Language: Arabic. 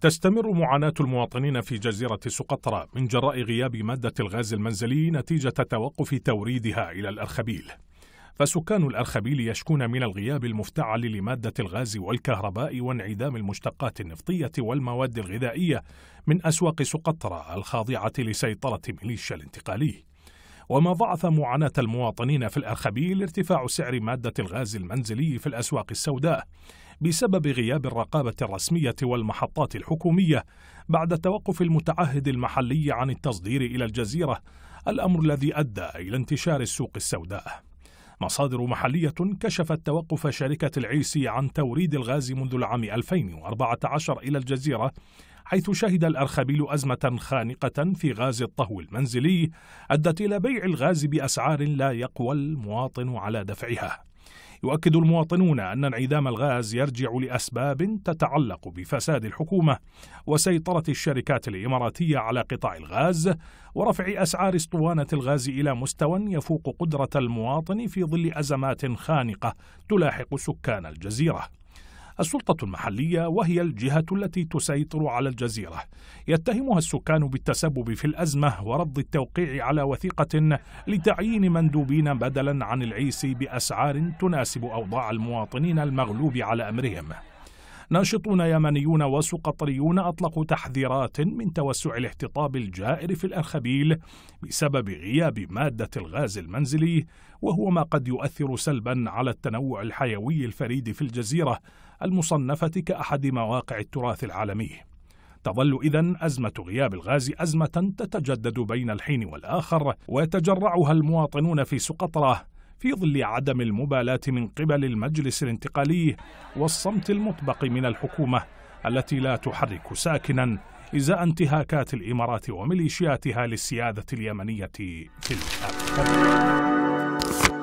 تستمر معاناة المواطنين في جزيرة سقطرى من جراء غياب مادة الغاز المنزلي نتيجة توقف توريدها إلى الأرخبيل فسكان الأرخبيل يشكون من الغياب المفتعل لمادة الغاز والكهرباء وانعدام المشتقات النفطية والمواد الغذائية من أسواق سقطرى الخاضعة لسيطرة ميليشيا الانتقالي وما ضعف معاناة المواطنين في الأرخبيل ارتفاع سعر مادة الغاز المنزلي في الأسواق السوداء بسبب غياب الرقابة الرسمية والمحطات الحكومية بعد توقف المتعهد المحلي عن التصدير إلى الجزيرة الأمر الذي أدى إلى انتشار السوق السوداء مصادر محلية كشفت توقف شركة العيسي عن توريد الغاز منذ العام 2014 إلى الجزيرة حيث شهد الأرخبيل أزمة خانقة في غاز الطهو المنزلي أدت إلى بيع الغاز بأسعار لا يقوى المواطن على دفعها يؤكد المواطنون أن انعدام الغاز يرجع لأسباب تتعلق بفساد الحكومة وسيطرة الشركات الإماراتية على قطاع الغاز ورفع أسعار اسطوانة الغاز إلى مستوى يفوق قدرة المواطن في ظل أزمات خانقة تلاحق سكان الجزيرة السلطة المحلية وهي الجهة التي تسيطر على الجزيرة يتهمها السكان بالتسبب في الأزمة ورد التوقيع على وثيقة لتعيين مندوبين بدلا عن العيسي بأسعار تناسب أوضاع المواطنين المغلوب على أمرهم ناشطون يمنيون وسقطريون أطلقوا تحذيرات من توسع الاحتطاب الجائر في الأرخبيل بسبب غياب مادة الغاز المنزلي وهو ما قد يؤثر سلبا على التنوع الحيوي الفريد في الجزيرة المصنفة كأحد مواقع التراث العالمي تظل إذا أزمة غياب الغاز أزمة تتجدد بين الحين والآخر ويتجرعها المواطنون في سقطرة في ظل عدم المبالاة من قبل المجلس الانتقالي والصمت المطبق من الحكومة التي لا تحرك ساكنا إزاء انتهاكات الإمارات وميليشياتها للسيادة اليمنية في الحال